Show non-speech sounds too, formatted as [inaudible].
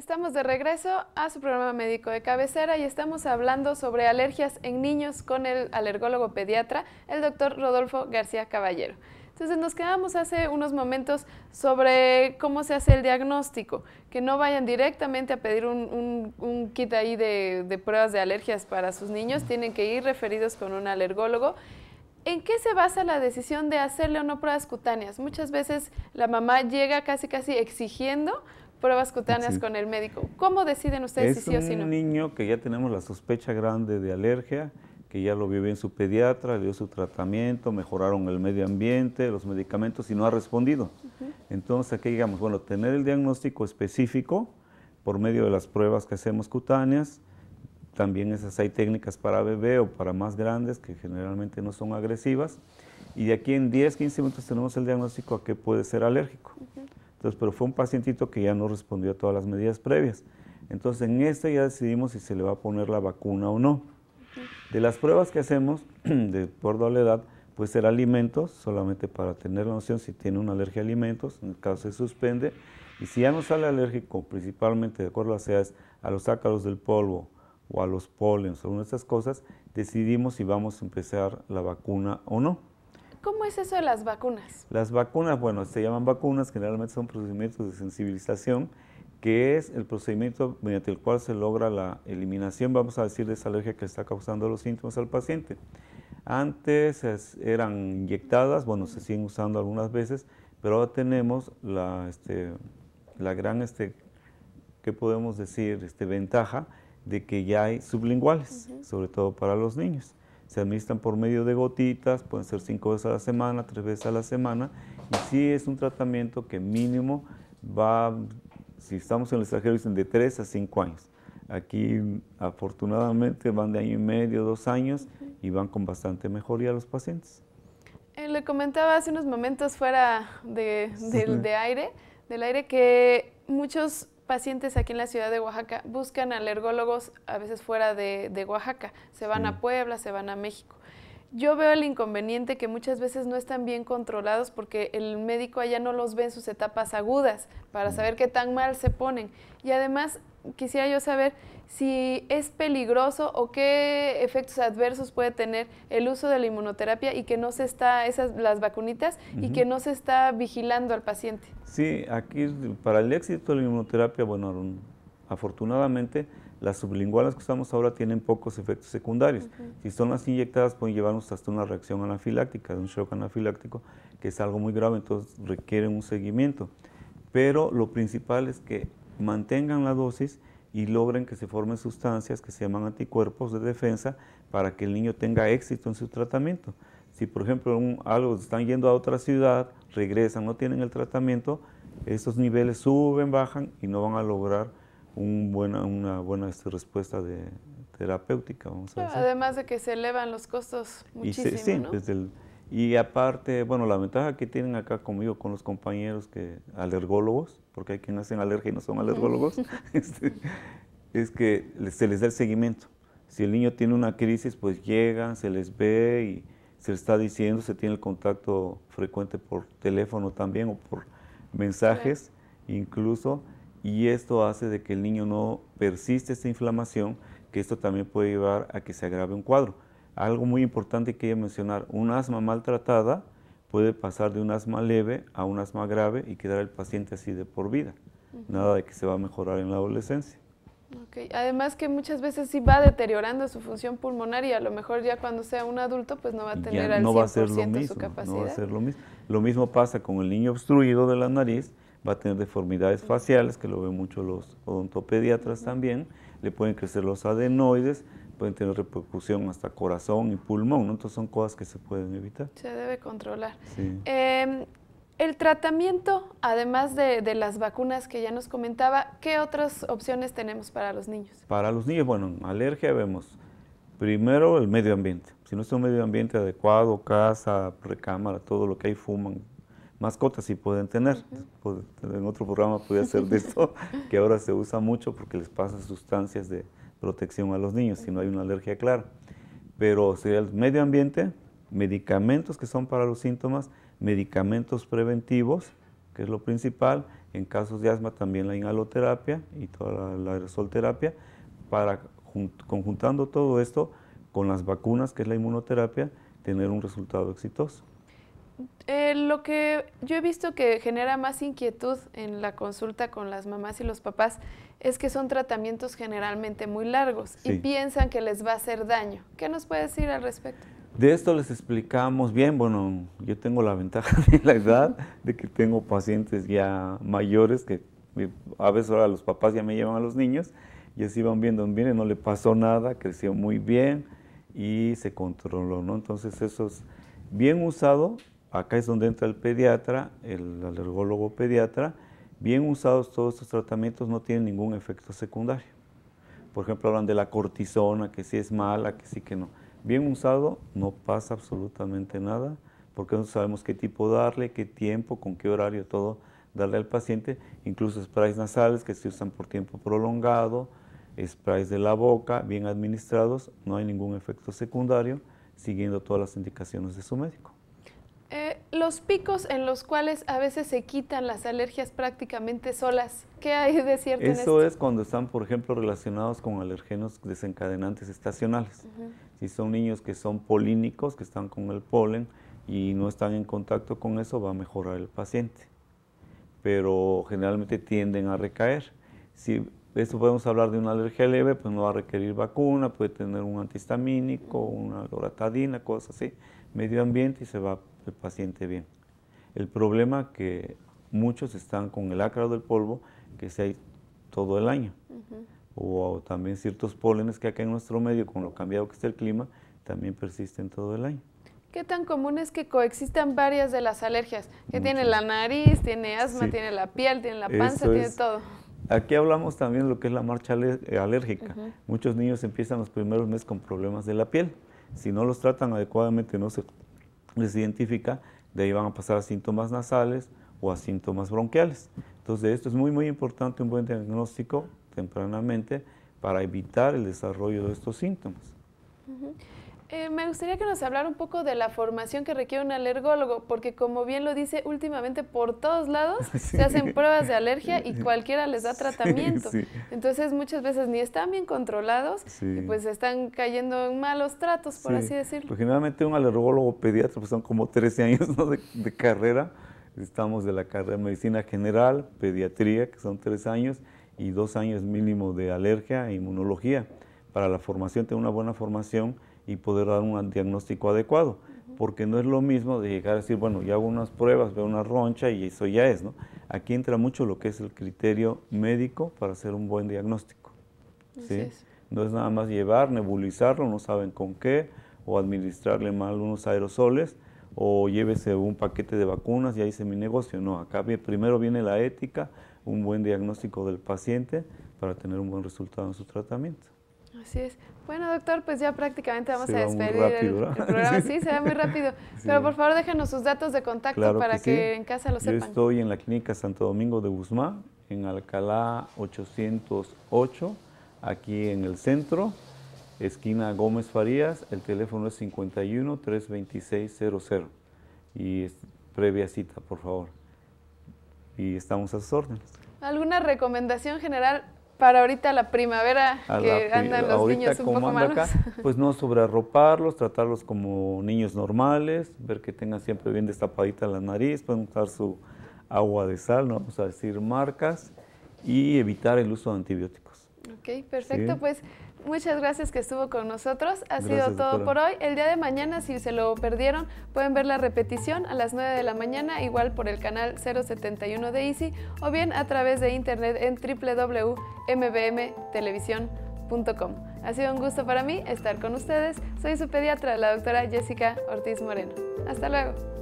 Estamos de regreso a su programa médico de cabecera y estamos hablando sobre alergias en niños con el alergólogo pediatra, el doctor Rodolfo García Caballero. Entonces nos quedamos hace unos momentos sobre cómo se hace el diagnóstico, que no vayan directamente a pedir un, un, kit ahí de, de pruebas de alergias para sus niños, tienen que ir referidos con un alergólogo. ¿En qué se basa la decisión de hacerle o no pruebas cutáneas? Muchas veces la mamá llega casi casi exigiendo pruebas cutáneas con el médico. ¿Cómo deciden ustedes si sí o si no? Es un niño que ya tenemos la sospecha grande de alergia, que ya lo vio bien su pediatra, dio su tratamiento, mejoraron el medio ambiente, los medicamentos y no ha respondido. Entonces aquí digamos, bueno, tener el diagnóstico específico por medio de las pruebas que hacemos cutáneas, también esas hay técnicas para bebé o para más grandes que generalmente no son agresivas. Y de aquí en 10, 15 minutos tenemos el diagnóstico a que puede ser alérgico. Entonces, pero fue un pacientito que ya no respondió a todas las medidas previas. Entonces, en este ya decidimos si se le va a poner la vacuna o no. De las pruebas que hacemos, [clears throat] de por a edad, puede ser alimentos, solamente para tener la noción si tiene una alergia a alimentos, en el caso se suspende. Y si ya no sale alérgico, principalmente de acuerdo a las a los ácaros del polvo o a los polen, alguna de estas cosas, decidimos si vamos a empezar la vacuna o no. ¿Cómo es eso de las vacunas? Las vacunas, bueno, se llaman vacunas, generalmente son procedimientos de sensibilización, que es el procedimiento mediante el cual se logra la eliminación, vamos a decir, de esa alergia que está causando los síntomas al paciente. Antes eran inyectadas, bueno, se siguen usando algunas veces, pero ahora tenemos la, este, la gran, este, ¿qué podemos decir?, este, ventaja de que ya hay sublinguales, sobre todo para los niños se administran por medio de gotitas, pueden ser cinco veces a la semana, tres veces a la semana, y sí es un tratamiento que mínimo va, si estamos en el extranjero, dicen de tres a cinco años. Aquí afortunadamente van de año y medio, dos años, y van con bastante mejoría los pacientes. Eh, le comentaba hace unos momentos fuera de, del, de aire, del aire que muchos pacientes aquí en la ciudad de Oaxaca buscan alergólogos a veces fuera de, Oaxaca, se van a Puebla, se van a México. Yo veo el inconveniente que muchas veces no están bien controlados porque el médico allá no los ve en sus etapas agudas para mm. saber qué tan mal se ponen. Y además quisiera yo saber si es peligroso o qué efectos adversos puede tener el uso de la inmunoterapia y que no se está, esas las vacunitas, y que no se está vigilando al paciente. Sí, aquí para el éxito de la inmunoterapia, bueno, afortunadamente las sublinguales que usamos ahora tienen pocos efectos secundarios. Si son las inyectadas pueden llevarnos hasta una reacción anafiláctica, un shock anafiláctico, que es algo muy grave, entonces requieren un seguimiento. Pero lo principal es que mantengan la dosis y logren que se formen sustancias que se llaman anticuerpos de defensa para que el niño tenga éxito en su tratamiento. Si por ejemplo algo están yendo a otra ciudad, regresan, no tienen el tratamiento, estos niveles suben, bajan y no van a lograr un buena, una buena este, respuesta de, terapéutica. Vamos Además de que se elevan los costos muchísimo. desde el, y aparte, bueno, la ventaja que tienen acá conmigo, con los compañeros que alergólogos, porque hay quienes hacen alergia y no son alergólogos, [laughs] este, es que se les da el seguimiento. Si el niño tiene una crisis, pues llegan, se les ve y se les está diciendo, se tiene el contacto frecuente por teléfono también o por mensajes incluso, y esto hace de que el niño no persiste esta inflamación, que esto también puede llevar a que se agrave un cuadro algo muy importante que mencionar, un asma maltratada puede pasar de un asma leve a un asma grave y quedar el paciente así de por vida. Nada de que se va a mejorar en la adolescencia. Además que muchas veces sí va deteriorando su función pulmonar y a lo mejor ya cuando sea un adulto pues no va a tener al 100% su capacidad. No va a ser lo mismo. Lo mismo pasa con el niño obstruido de la nariz, va a tener deformidades faciales, que lo ven mucho los odontopediatras también, le pueden crecer los adenoides, pueden tener repercusión hasta corazón y pulmón, ¿no? entonces son cosas que se pueden evitar. Se debe controlar. Em, el tratamiento, además de, las vacunas que ya nos comentaba, ¿qué otras opciones tenemos para los niños? Para los niños, bueno, alergia vemos primero el medio ambiente. Si no es un medio ambiente adecuado, casa, recámara, todo lo que hay, fuman, mascotas sí pueden tener. Pues, en otro programa podía ser de esto, [laughs] que ahora se usa mucho porque les pasa sustancias de, protección a los niños si no hay una alergia clara. Pero sería el medio ambiente, medicamentos que son para los síntomas, medicamentos preventivos, que es lo principal, en casos de asma también la inhaloterapia y toda la, aerosolterapia, para conjuntando todo esto con las vacunas, que es la inmunoterapia, tener un resultado exitoso. Eh, lo que yo he visto que genera más inquietud en la consulta con las mamás y los papás es que son tratamientos generalmente muy largos y piensan que les va a hacer daño. ¿Qué nos puede decir al respecto? De esto les explicamos bien, bueno, yo tengo la ventaja [laughs] de la edad, de que tengo pacientes ya mayores que eh, a veces ahora los papás ya me llevan a los niños y así van viendo, miren, no le pasó nada, creció muy bien y se controló, ¿no? Entonces eso es bien usado, acá es donde entra el pediatra, el alergólogo pediatra. Bien usados todos estos tratamientos no tienen ningún efecto secundario. Por ejemplo, hablan de la cortisona, que sí es mala, que sí que no. Bien usado no pasa absolutamente nada, porque no sabemos qué tipo darle, qué tiempo, con qué horario, todo darle al paciente. Incluso sprays nasales que se usan por tiempo prolongado, sprays de la boca, bien administrados, no hay ningún efecto secundario, siguiendo todas las indicaciones de su médico picos en los cuales a veces se quitan las alergias prácticamente solas. ¿Qué hay de cierto? Eso es cuando están, por ejemplo, relacionados con alergenos desencadenantes estacionales. Si son niños que son polínicos, que están con el polen y no están en contacto con eso, va a mejorar el paciente. Pero generalmente tienden a recaer. Si esto podemos hablar de una alergia leve, pues no va a requerir vacuna, puede tener un antihistamínico, una loratadina, cosas así, medio ambiente y se va a el paciente bien. El problema que muchos están con el ácaro del polvo, que se hay todo el año. o, también ciertos pólenes que acá en nuestro medio, con lo cambiado que está el clima, también persisten todo el año. ¿Qué tan común es que coexistan varias de las alergias? Que tiene la nariz, tiene asma, tiene la piel, tiene la panza, tiene todo. Aquí hablamos también de lo que es la marcha alérgica. Muchos niños empiezan los primeros meses con problemas de la piel. Si no los tratan adecuadamente, no se les identifica, de ahí van a pasar a síntomas nasales o a síntomas bronquiales. Entonces, esto es muy, muy importante, un buen diagnóstico tempranamente para evitar el desarrollo de estos síntomas. Eh, me gustaría que nos hablara un poco de la formación que requiere un alergólogo, porque como bien lo dice, últimamente por todos lados [laughs] se hacen pruebas de alergia y cualquiera les da tratamiento. Entonces muchas veces ni están bien controlados y pues están cayendo en malos tratos, por así decirlo. Pues, generalmente un alergólogo pediatra, pues son como 13 años de, carrera. Estamos de la carrera de medicina general, pediatría, que son 3 años, y 2 años mínimo de alergia e inmunología. Para la formación, tener una buena formación y poder dar un diagnóstico adecuado, porque no es lo mismo de llegar a decir, bueno, ya hago unas pruebas, veo una roncha y eso ya es, ¿no? Aquí entra mucho lo que es el criterio médico para hacer un buen diagnóstico. ¿sí? No es nada más llevar, nebulizarlo, no saben con qué, o administrarle mal unos aerosoles, o llévese un paquete de vacunas y ahí se mi negocio. No, acá primero viene la ética, un buen diagnóstico del paciente para tener un buen resultado en su tratamiento. Así es. Bueno, doctor, pues ya prácticamente vamos a despedir el, programa. [laughs] Sí, se va muy rápido. Pero por favor, déjenos sus datos de contacto para que, en casa lo sepan. Yo estoy en la clínica Santo Domingo de Guzmán, en Alcalá 808, aquí en el centro, esquina Gómez Farías. El teléfono es 51 326 00. Y es previa cita, por favor. Y estamos a sus órdenes. ¿Alguna recomendación general para ahorita la primavera, que andan los niños un poco malos. [laughs] pues no sobrearroparlos, tratarlos como niños normales, ver que tengan siempre bien destapadita la nariz, pueden usar su agua de sal, no vamos a decir marcas, y evitar el uso de antibióticos. Ok, perfecto. Pues Muchas gracias que estuvo con nosotros. Ha sido todo por hoy. El día de mañana, si se lo perdieron, pueden ver la repetición a las 9 de la mañana, igual por el canal 071 de Easy o bien a través de internet en www.mbmtelevisión.com. Ha sido un gusto para mí estar con ustedes. Soy su pediatra, la doctora Jessica Ortiz Moreno. Hasta luego.